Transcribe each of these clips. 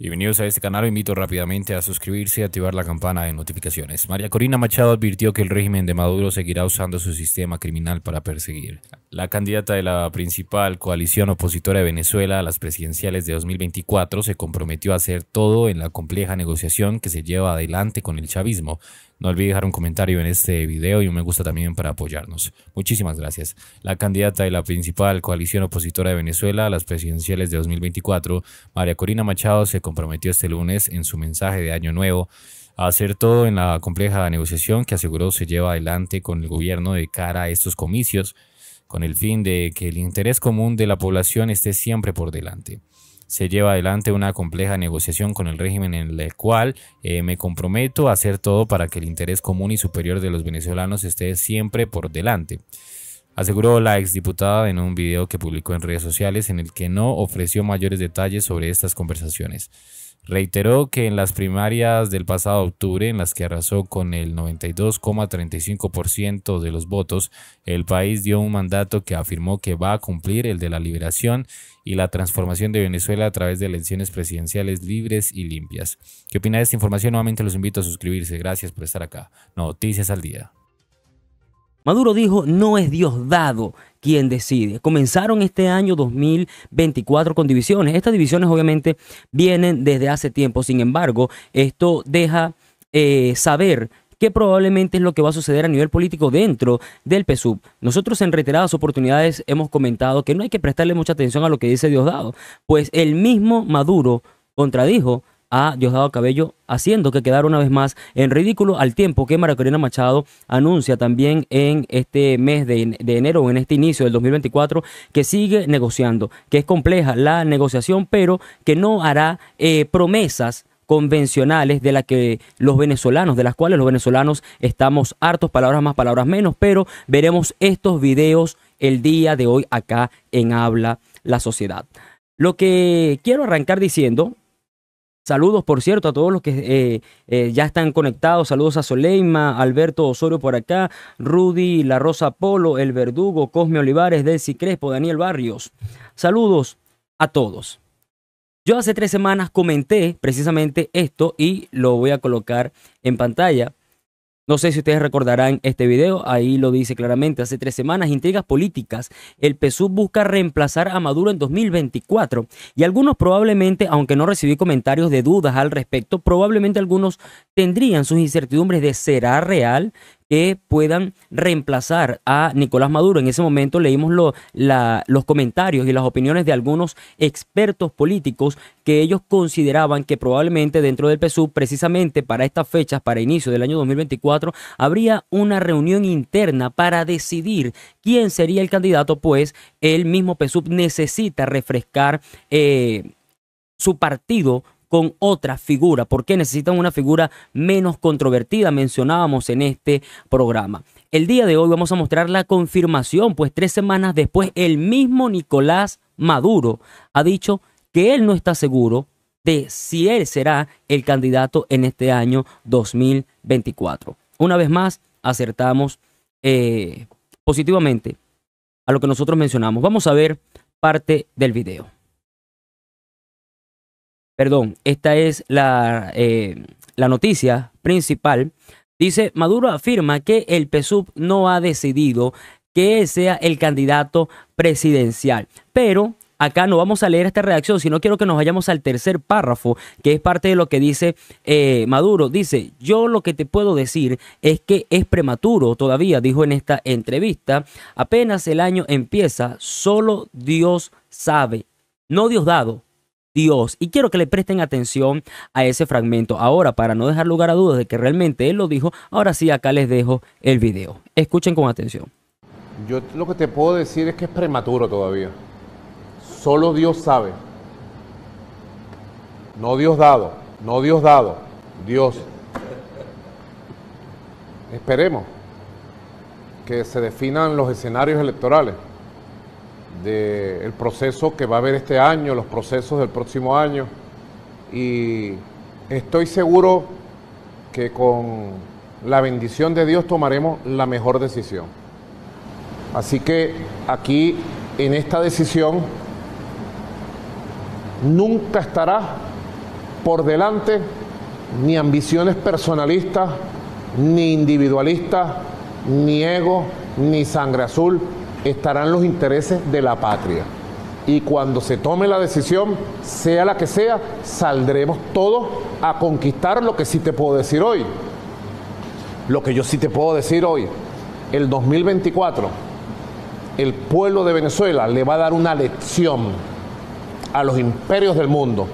Bienvenidos a este canal, invito rápidamente a suscribirse y activar la campana de notificaciones. María Corina Machado advirtió que el régimen de Maduro seguirá usando su sistema criminal para perseguir. La candidata de la principal coalición opositora de Venezuela a las presidenciales de 2024 se comprometió a hacer todo en la compleja negociación que se lleva adelante con el chavismo no olvide dejar un comentario en este video y un me gusta también para apoyarnos. Muchísimas gracias. La candidata de la principal coalición opositora de Venezuela a las presidenciales de 2024, María Corina Machado, se comprometió este lunes en su mensaje de Año Nuevo a hacer todo en la compleja negociación que aseguró se lleva adelante con el gobierno de cara a estos comicios, con el fin de que el interés común de la población esté siempre por delante se lleva adelante una compleja negociación con el régimen en el cual eh, me comprometo a hacer todo para que el interés común y superior de los venezolanos esté siempre por delante. Aseguró la exdiputada en un video que publicó en redes sociales en el que no ofreció mayores detalles sobre estas conversaciones. Reiteró que en las primarias del pasado octubre, en las que arrasó con el 92,35% de los votos, el país dio un mandato que afirmó que va a cumplir el de la liberación y la transformación de Venezuela a través de elecciones presidenciales libres y limpias. ¿Qué opina de esta información? Nuevamente los invito a suscribirse. Gracias por estar acá. Noticias al día. Maduro dijo, no es Diosdado quien decide. Comenzaron este año 2024 con divisiones. Estas divisiones obviamente vienen desde hace tiempo. Sin embargo, esto deja eh, saber que probablemente es lo que va a suceder a nivel político dentro del PSUV. Nosotros en reiteradas oportunidades hemos comentado que no hay que prestarle mucha atención a lo que dice Diosdado, pues el mismo Maduro contradijo a Diosdado Cabello, haciendo que quedar una vez más en ridículo al tiempo que María Corina Machado anuncia también en este mes de, de enero, en este inicio del 2024, que sigue negociando, que es compleja la negociación, pero que no hará eh, promesas convencionales de la que los venezolanos, de las cuales los venezolanos estamos hartos, palabras más, palabras menos, pero veremos estos videos el día de hoy acá en Habla la Sociedad. Lo que quiero arrancar diciendo Saludos, por cierto, a todos los que eh, eh, ya están conectados. Saludos a Soleima, Alberto Osorio por acá, Rudy, La Rosa Polo, El Verdugo, Cosme Olivares, Delcy Crespo, Daniel Barrios. Saludos a todos. Yo hace tres semanas comenté precisamente esto y lo voy a colocar en pantalla no sé si ustedes recordarán este video, ahí lo dice claramente, hace tres semanas, intrigas políticas. El PSUV busca reemplazar a Maduro en 2024 y algunos probablemente, aunque no recibí comentarios de dudas al respecto, probablemente algunos tendrían sus incertidumbres de será real que puedan reemplazar a Nicolás Maduro. En ese momento leímos los comentarios y las opiniones de algunos expertos políticos que ellos consideraban que probablemente dentro del PSUV, precisamente para estas fechas, para inicio del año 2024, habría una reunión interna para decidir quién sería el candidato, pues el mismo PSUV necesita refrescar eh, su partido con otra figura. porque necesitan una figura menos controvertida? Mencionábamos en este programa. El día de hoy vamos a mostrar la confirmación, pues tres semanas después el mismo Nicolás Maduro ha dicho que él no está seguro de si él será el candidato en este año 2024. Una vez más, acertamos eh, positivamente a lo que nosotros mencionamos. Vamos a ver parte del video perdón, esta es la, eh, la noticia principal. Dice, Maduro afirma que el PSUV no ha decidido que sea el candidato presidencial. Pero acá no vamos a leer esta reacción, sino quiero que nos vayamos al tercer párrafo, que es parte de lo que dice eh, Maduro. Dice, yo lo que te puedo decir es que es prematuro todavía, dijo en esta entrevista. Apenas el año empieza, solo Dios sabe. No Dios dado, Dios. Y quiero que le presten atención a ese fragmento. Ahora, para no dejar lugar a dudas de que realmente Él lo dijo, ahora sí acá les dejo el video. Escuchen con atención. Yo lo que te puedo decir es que es prematuro todavía. Solo Dios sabe. No Dios dado, no Dios dado, Dios. Esperemos que se definan los escenarios electorales del proceso que va a haber este año, los procesos del próximo año. Y estoy seguro que con la bendición de Dios tomaremos la mejor decisión. Así que aquí, en esta decisión, nunca estará por delante ni ambiciones personalistas, ni individualistas, ni ego, ni sangre azul, estarán los intereses de la patria. Y cuando se tome la decisión, sea la que sea, saldremos todos a conquistar lo que sí te puedo decir hoy. Lo que yo sí te puedo decir hoy, el 2024, el pueblo de Venezuela le va a dar una lección a los imperios del mundo,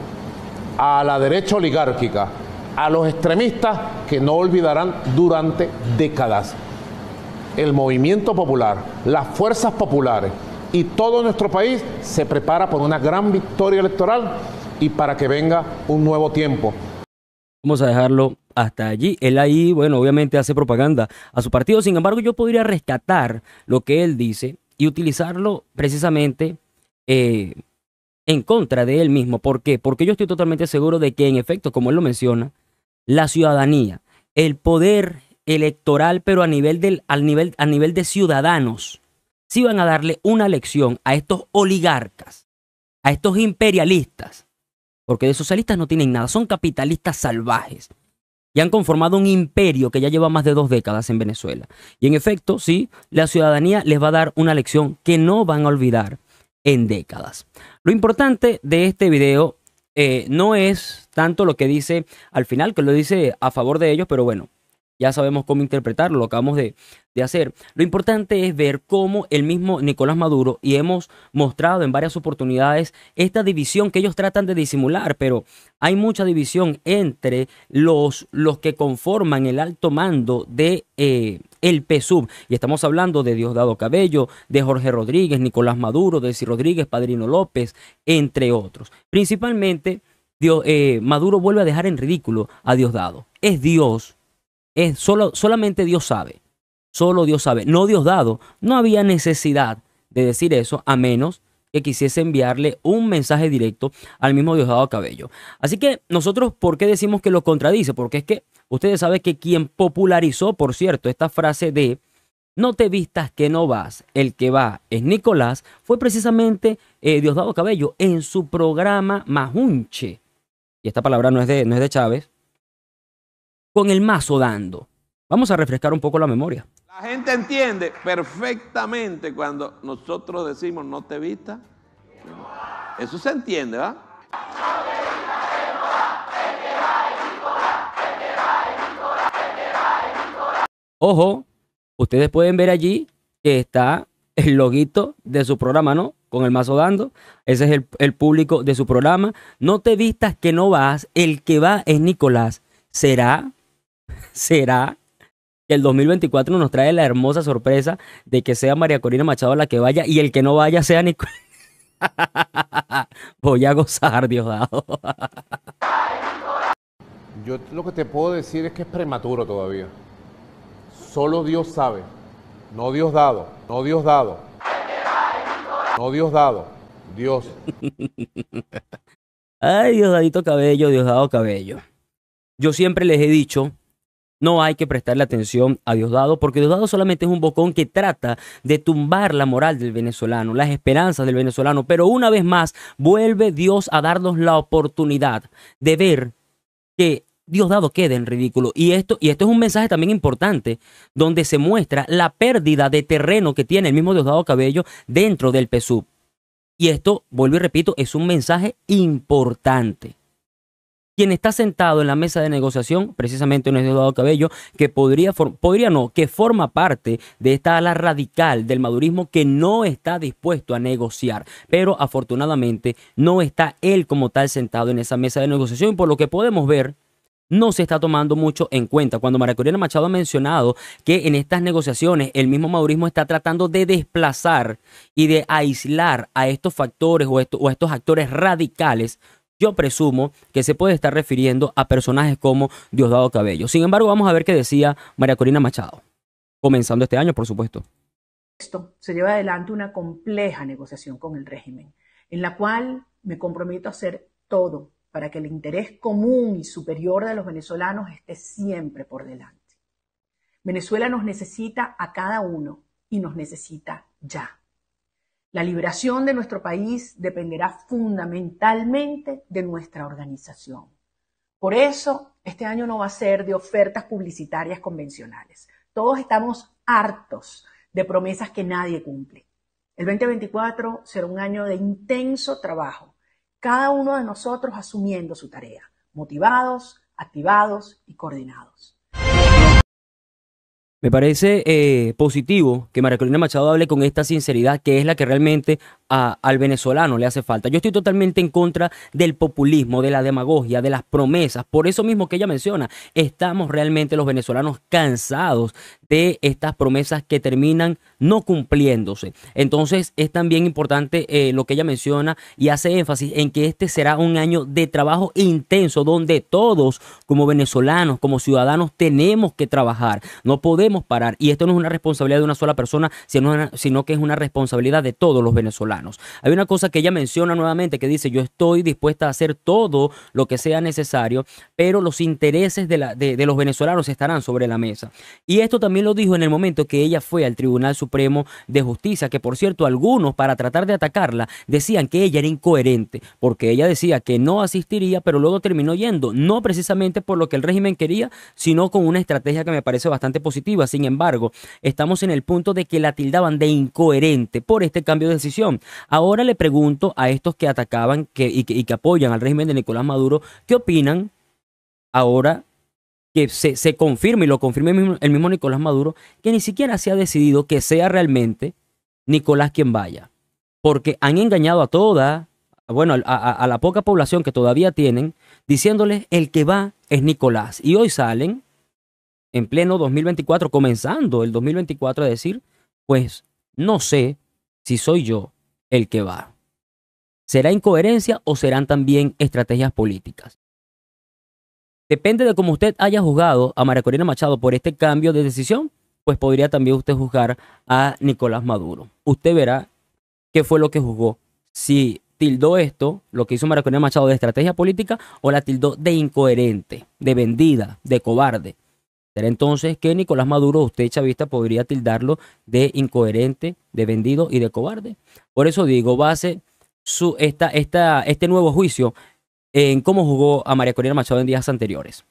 a la derecha oligárquica, a los extremistas que no olvidarán durante décadas el movimiento popular, las fuerzas populares y todo nuestro país se prepara por una gran victoria electoral y para que venga un nuevo tiempo. Vamos a dejarlo hasta allí. Él ahí, bueno, obviamente hace propaganda a su partido. Sin embargo, yo podría rescatar lo que él dice y utilizarlo precisamente eh, en contra de él mismo. ¿Por qué? Porque yo estoy totalmente seguro de que, en efecto, como él lo menciona, la ciudadanía, el poder electoral, pero a nivel, del, al nivel, a nivel de ciudadanos, si van a darle una lección a estos oligarcas, a estos imperialistas, porque de socialistas no tienen nada, son capitalistas salvajes. Y han conformado un imperio que ya lleva más de dos décadas en Venezuela. Y en efecto, sí, la ciudadanía les va a dar una lección que no van a olvidar en décadas. Lo importante de este video eh, no es tanto lo que dice al final, que lo dice a favor de ellos, pero bueno, ya sabemos cómo interpretarlo, lo acabamos de, de, hacer. Lo importante es ver cómo el mismo Nicolás Maduro, y hemos mostrado en varias oportunidades esta división que ellos tratan de disimular, pero hay mucha división entre los, los que conforman el alto mando de... Eh, el PSUV. Y estamos hablando de Diosdado Cabello, de Jorge Rodríguez, Nicolás Maduro, de C. Rodríguez, Padrino López, entre otros. Principalmente, eh, Maduro vuelve a dejar en ridículo a Diosdado. Es Dios es solo, solamente Dios sabe. Solo Dios sabe. No Dios dado. No había necesidad de decir eso a menos que quisiese enviarle un mensaje directo al mismo Diosdado Cabello. Así que nosotros, ¿por qué decimos que lo contradice? Porque es que ustedes saben que quien popularizó, por cierto, esta frase de no te vistas que no vas, el que va es Nicolás, fue precisamente eh, Diosdado Cabello en su programa Majunche. Y esta palabra no es de, no es de Chávez, con el mazo dando. Vamos a refrescar un poco la memoria. La gente entiende perfectamente cuando nosotros decimos no te vistas. Eso se entiende, ¿va? Ojo, ustedes pueden ver allí que está el loguito de su programa, ¿no? Con el mazo dando. Ese es el, el, público de su programa. No te vistas que no vas. El que va es Nicolás. Será ¿Será? que el 2024 nos trae la hermosa sorpresa de que sea María Corina Machado la que vaya y el que no vaya sea Nicolás. Voy a gozar, Diosdado. Yo lo que te puedo decir es que es prematuro todavía. Solo Dios sabe. No Dios dado, no Dios dado. No Dios dado, Dios. Ay, Diosdadito Cabello, Diosdado Cabello. Yo siempre les he dicho no hay que prestarle atención a Diosdado porque Diosdado solamente es un bocón que trata de tumbar la moral del venezolano, las esperanzas del venezolano, pero una vez más vuelve Dios a darnos la oportunidad de ver que Diosdado queda en ridículo y esto y esto es un mensaje también importante donde se muestra la pérdida de terreno que tiene el mismo Diosdado Cabello dentro del PSUV. Y esto, vuelvo y repito, es un mensaje importante. Quien está sentado en la mesa de negociación, precisamente un es Eduardo Cabello, que podría, podría no, que forma parte de esta ala radical del madurismo que no está dispuesto a negociar. Pero afortunadamente no está él como tal sentado en esa mesa de negociación. por lo que podemos ver, no se está tomando mucho en cuenta. Cuando María Machado ha mencionado que en estas negociaciones el mismo madurismo está tratando de desplazar y de aislar a estos factores o, o a estos actores radicales, yo presumo que se puede estar refiriendo a personajes como Diosdado Cabello. Sin embargo, vamos a ver qué decía María Corina Machado, comenzando este año, por supuesto. Esto se lleva adelante una compleja negociación con el régimen, en la cual me comprometo a hacer todo para que el interés común y superior de los venezolanos esté siempre por delante. Venezuela nos necesita a cada uno y nos necesita ya. La liberación de nuestro país dependerá fundamentalmente de nuestra organización. Por eso, este año no va a ser de ofertas publicitarias convencionales. Todos estamos hartos de promesas que nadie cumple. El 2024 será un año de intenso trabajo, cada uno de nosotros asumiendo su tarea, motivados, activados y coordinados. Me parece eh, positivo que María Machado hable con esta sinceridad, que es la que realmente al venezolano le hace falta. Yo estoy totalmente en contra del populismo, de la demagogia, de las promesas. Por eso mismo que ella menciona, estamos realmente los venezolanos cansados de estas promesas que terminan no cumpliéndose. Entonces es también importante eh, lo que ella menciona y hace énfasis en que este será un año de trabajo intenso donde todos como venezolanos, como ciudadanos, tenemos que trabajar. No podemos parar. Y esto no es una responsabilidad de una sola persona, sino, sino que es una responsabilidad de todos los venezolanos. Hay una cosa que ella menciona nuevamente que dice, yo estoy dispuesta a hacer todo lo que sea necesario, pero los intereses de los venezolanos estarán sobre la mesa. Y esto también lo dijo en el momento que ella fue al Tribunal Supremo de Justicia, que por cierto algunos para tratar de atacarla decían que ella era incoherente, porque ella decía que no asistiría, pero luego terminó yendo, no precisamente por lo que el régimen quería, sino con una estrategia que me parece bastante positiva. Sin embargo, estamos en el punto de que la tildaban de incoherente por este cambio de decisión. Ahora le pregunto a estos que atacaban y, que, apoyan al régimen de Nicolás Maduro, ¿qué opinan ahora que se, confirme y lo confirme el mismo, Nicolás Maduro, que ni siquiera se ha decidido que sea realmente Nicolás quien vaya? Porque han engañado a toda, bueno, a, a la poca población que todavía tienen, diciéndoles el que va es Nicolás. Y hoy salen en pleno 2024, comenzando el 2024, a decir, pues no sé si soy yo el que va. ¿Será incoherencia o serán también estrategias políticas? Depende de cómo usted haya juzgado a María Machado por este cambio de decisión, pues podría también usted juzgar a Nicolás Maduro. Usted verá qué fue lo que juzgó. Si tildó esto, lo que hizo María Machado de estrategia política, o la tildó de incoherente, de vendida, de cobarde entonces que Nicolás Maduro, usted chavista, podría tildarlo de incoherente, de vendido y de cobarde. Por eso digo, base esta, este nuevo juicio en cómo jugó a María Corina Machado en días anteriores.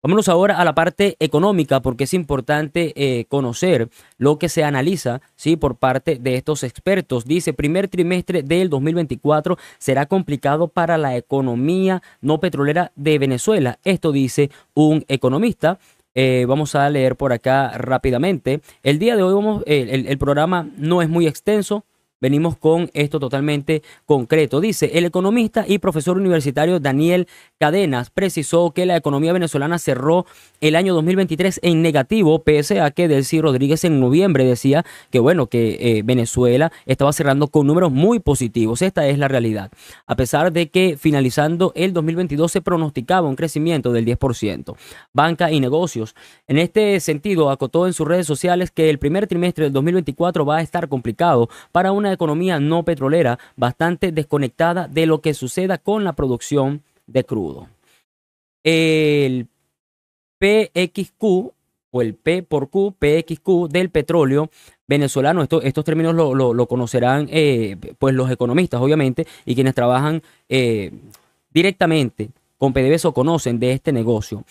Vámonos ahora a la parte económica porque es importante eh, conocer lo que se analiza ¿sí? por parte de estos expertos. Dice, primer trimestre del 2024 será complicado para la economía no petrolera de Venezuela. Esto dice un economista eh, vamos a leer por acá rápidamente. El día de hoy vamos, el programa no es muy extenso, venimos con esto totalmente concreto. Dice, el economista y profesor universitario Daniel Cadenas precisó que la economía venezolana cerró el año 2023 en negativo, pese a que Delcy Rodríguez en noviembre decía que, bueno, que eh, Venezuela estaba cerrando con números muy positivos. Esta es la realidad. A pesar de que finalizando el 2022 se pronosticaba un crecimiento del 10%. Banca y negocios. En este sentido, acotó en sus redes sociales que el primer trimestre del 2024 va a estar complicado para una economía no petrolera bastante desconectada de lo que suceda con la producción de crudo. El PXQ o el P por Q, PXQ del petróleo venezolano. estos términos lo, conocerán eh, pues los economistas, obviamente, y quienes trabajan eh, directamente con PDVSA o conocen de este negocio.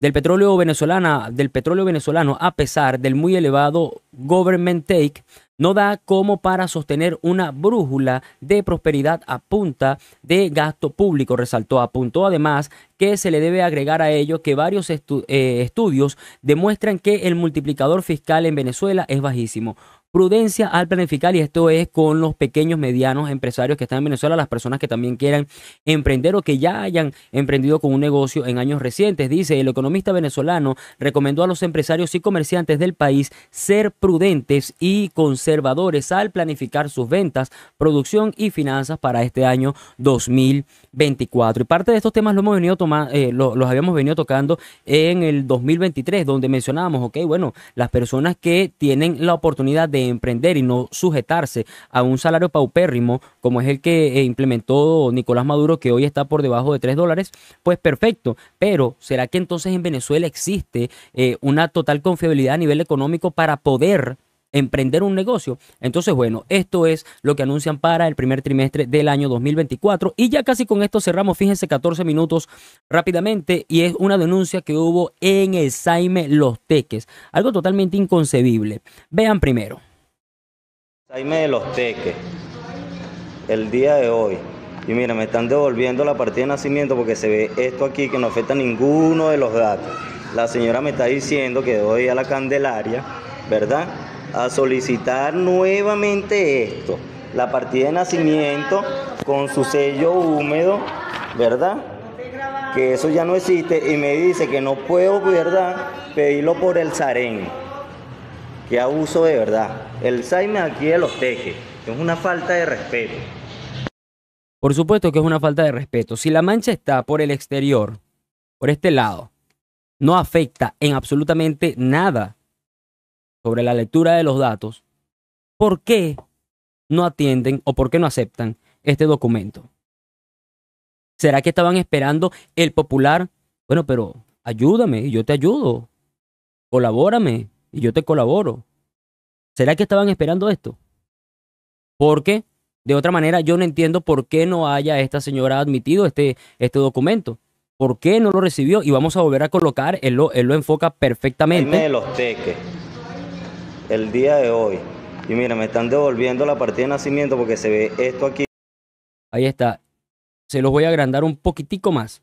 Del petróleo, venezolana, del petróleo venezolano, a pesar del muy elevado government take, no da como para sostener una brújula de prosperidad a punta de gasto público, resaltó. Apuntó además que se le debe agregar a ello que varios eh, estudios demuestran que el multiplicador fiscal en Venezuela es bajísimo. Prudencia al planificar y esto es con los pequeños, medianos empresarios que están en Venezuela, las personas que también quieran emprender o que ya hayan emprendido con un negocio en años recientes. Dice, el economista venezolano recomendó a los empresarios y comerciantes del país ser prudentes y conservadores al planificar sus ventas, producción y finanzas para este año 2024. Y parte de estos temas lo hemos venido tomando, eh, los habíamos venido tocando en el 2023, donde mencionábamos, ok, bueno, las personas que tienen la oportunidad de emprender y no sujetarse a un salario paupérrimo como es el que eh, implementó Nicolás Maduro, que hoy está por debajo de 3 dólares, pues perfecto. Pero ¿será que entonces en Venezuela existe eh, una total confiabilidad a nivel económico para poder emprender un negocio. Entonces, bueno, esto es lo que anuncian para el primer trimestre del año 2024. Y ya casi con esto cerramos, fíjense, 14 minutos rápidamente. Y es una denuncia que hubo en el Saime Los Teques. Algo totalmente inconcebible. Vean primero. Jaime de los Teques, el día de hoy. Y mira, me están devolviendo la partida de nacimiento porque se ve esto aquí que no afecta a ninguno de los datos. La señora me está diciendo que doy a la Candelaria, ¿verdad? A solicitar nuevamente esto, la partida de nacimiento con su sello húmedo, ¿verdad? Que eso ya no existe y me dice que no puedo, ¿verdad? Pedirlo por el Sarén. Que abuso de verdad. El Saime aquí de los tejes. Es una falta de respeto. Por supuesto que es una falta de respeto. Si la mancha está por el exterior, por este lado, no afecta en absolutamente nada sobre la lectura de los datos, ¿por qué no atienden o por qué no aceptan este documento? ¿Será que estaban esperando el popular? Bueno, pero ayúdame, yo te ayudo, colabórame, y yo te colaboro. ¿Será que estaban esperando esto? Porque, de otra manera, yo no entiendo por qué no haya esta señora admitido este, este documento. ¿Por qué no lo recibió? Y vamos a volver a colocar, él lo, enfoca perfectamente. de los teques, el día de hoy. Y mira, me están devolviendo la partida de nacimiento porque se ve esto aquí. Ahí está. Se los voy a agrandar un poquitico más.